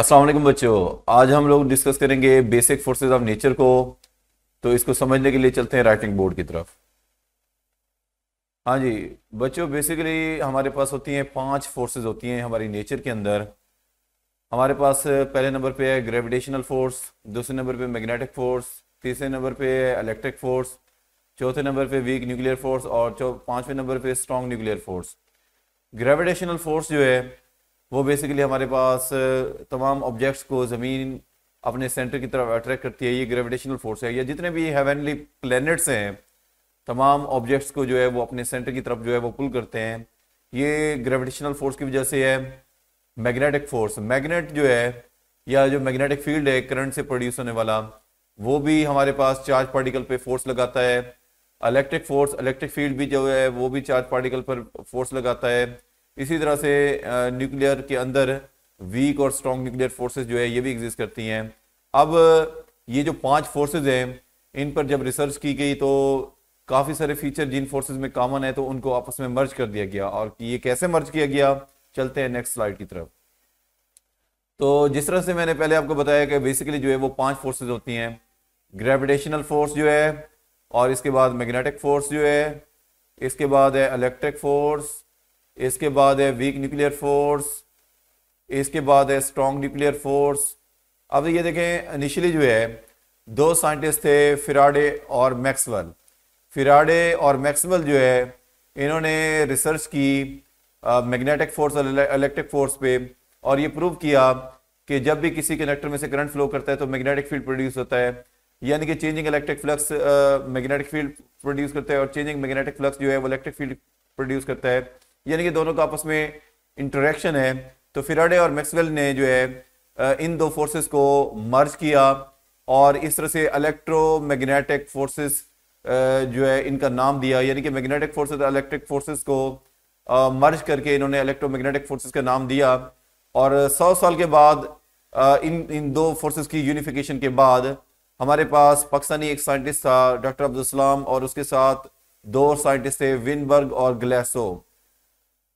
अस्सलाम वालेकुम बच्चों आज हम लोग डिस्कस करेंगे बेसिक फोर्सेस ऑफ नेचर को तो इसको समझने के लिए चलते हैं राइटिंग बोर्ड की तरफ हाँ जी बच्चों बेसिकली हमारे पास होती हैं पांच फोर्सेस होती हैं हमारी नेचर के अंदर हमारे पास पहले नंबर पे है ग्रेविटेशनल फोर्स दूसरे नंबर पे मैग्नेटिक फोर्स तीसरे नंबर पे इलेक्ट्रिक फोर्स चौथे नंबर पे वीक न्यूक्लियर फोर्स और पांचवें नंबर पे strong nuclear force gravitational force जो है वो बेसिकली हमारे पास तमाम ऑब्जेक्ट्स को ज़मीन अपने सेंटर की तरफ अट्रैक्ट करती है ये ग्रेविटेशनल फोर्स है या जितने भी हेवनली प्लैनेट्स हैं तमाम ऑब्जेक्ट्स को जो है वो अपने सेंटर की तरफ जो है वो पुल करते हैं ये ग्रेविटेशनल फोर्स की वजह से है मैग्नेटिक फोर्स मैग्नेट जो है या जो मैग्नेटिक फील्ड है करंट से प्रोड्यूस होने वाला वो भी हमारे पास चार्ज पार्टिकल पर फोर्स लगाता है इलेक्ट्रिक फोर्स इलेक्ट्रिक फील्ड भी जो है वो भी चार्ज पार्टिकल पर फोर्स लगाता है इसी तरह से न्यूक्लियर के अंदर वीक और स्ट्रॉन्ग न्यूक्लियर फोर्सेज जो है ये भी एग्जिस्ट करती हैं अब ये जो पांच फोर्सेज हैं इन पर जब रिसर्च की गई तो काफ़ी सारे फीचर जिन फोर्सेज में कॉमन है तो उनको आपस में मर्ज कर दिया गया और ये कैसे मर्ज किया गया चलते हैं नेक्स्ट स्लाइड की तरफ तो जिस तरह से मैंने पहले आपको बताया कि बेसिकली जो है वो पांच फोर्सेज होती हैं ग्रेविटेशनल फोर्स जो है और इसके बाद मैग्नेटिक फोर्स जो है इसके बाद है इलेक्ट्रिक फोर्स इसके बाद है वीक न्यूक्लियर फोर्स इसके बाद है स्ट्रॉन्ग न्यूक्लियर फोर्स अब ये देखें इनिशियली जो है दो साइंटिस्ट थे फिराडे और मैक्सवेल फिराडे और मैक्सवेल जो है इन्होंने रिसर्च की मैग्नेटिक फोर्स और इलेक्ट्रिक फोर्स पे और ये प्रूव किया कि जब भी किसी कंडक्टर में से करंट फ्लो करता है तो मैग्नेटिक फील्ड प्रोड्यूस होता है यानी कि changing electric flux magnetic field produce करता है और चेंजिंग मैग्नेटिक फ्लक्स जो है वो इलेक्ट्रिक फील्ड प्रोड्यूस करता है यानी कि दोनों का आपस में इंटरेक्शन है तो फिराडे और मैक्सवेल ने जो है इन दो फोर्सेस को मर्ज किया और इस तरह से इलेक्ट्रोमैग्नेटिक फोर्सेस जो है इनका नाम दिया यानी कि मैग्नेटिक फोर्सेस इलेक्ट्रिक फोर्सेस को मर्ज करके इन्होंने इलेक्ट्रोमैग्नेटिक फोर्सेस का नाम दिया और सौ साल के बाद इन इन दो फोर्सेस की यूनिफिकेशन के बाद हमारे पास पाकिस्तानी एक साइंटिस्ट था डॉक्टर अब्दुल सलाम और उसके साथ दो साइंटिस्ट थे विनबर्ग और ग्लैसो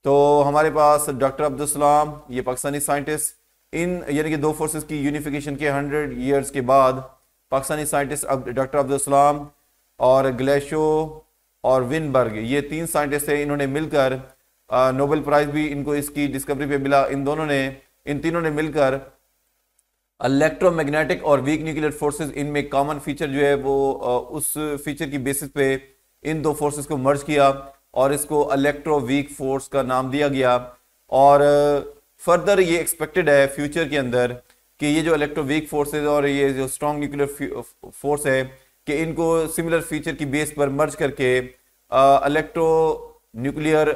तो हमारे पास डॉक्टर अब्दुलसलाम ये पाकिस्तानी साइंटिस्ट इन यानी कि दो फोर्सेस की यूनिफिकेशन के हंड्रेड ईयर्स के बाद पाकिस्तानी साइंटिस्ट अब डॉक्टर अब्दुलसलाम और ग्लेशो और विनबर्ग ये तीन साइंटिस्ट थे इन्होंने मिलकर नोबेल प्राइज भी इनको इसकी डिस्कवरी पे मिला इन दोनों ने इन तीनों ने मिलकर इलेक्ट्रोमैग्नेटिक और वीक न्यूक्लियर फोर्सेज इनमें कॉमन फीचर जो है वो उस फीचर की बेसिस पे इन दो फोर्सेज को मर्ज किया और इसको वीक फोर्स का नाम दिया गया और फर्दर uh, ये एक्सपेक्टेड है फ्यूचर के अंदर कि ये जो इलेक्ट्रोवीक फोर्सेज और ये जो स्ट्रॉन्ग न्यूक्लियर फोर्स है कि इनको सिमिलर फीचर की बेस पर मर्ज करके इलेक्ट्रो न्यूक्लियर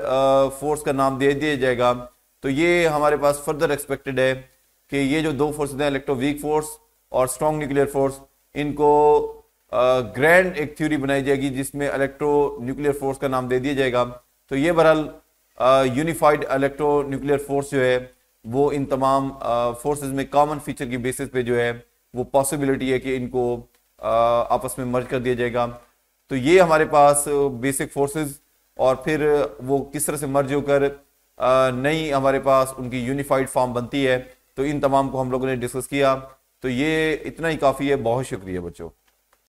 फोर्स का नाम दे दिया जाएगा तो ये हमारे पास फर्दर एक्सपेक्टेड है कि ये जो दो फोर्सेज हैं इलेक्ट्रोवीक फोर्स और स्ट्रॉन्ग न्यूक्लियर फोर्स इनको ग्रैंड एक थ्योरी बनाई जाएगी जिसमें इलेक्ट्रो न्यूक्लियर फोर्स का नाम दे दिया जाएगा तो ये बहरहाल यूनिफाइड इलेक्ट्रो न्यूक्लियर फोर्स जो है वो इन तमाम फोर्सेज में कॉमन फीचर की बेसिस पे जो है वो पॉसिबिलिटी है कि इनको आपस में मर्ज कर दिया जाएगा तो ये हमारे पास बेसिक फोर्सेज और फिर वो किस तरह से मर्ज होकर नई हमारे पास उनकी यूनिफाइड फॉर्म बनती है तो इन तमाम को हम लोगों ने डिस्कस किया तो ये इतना ही काफ़ी है बहुत शुक्रिया बच्चों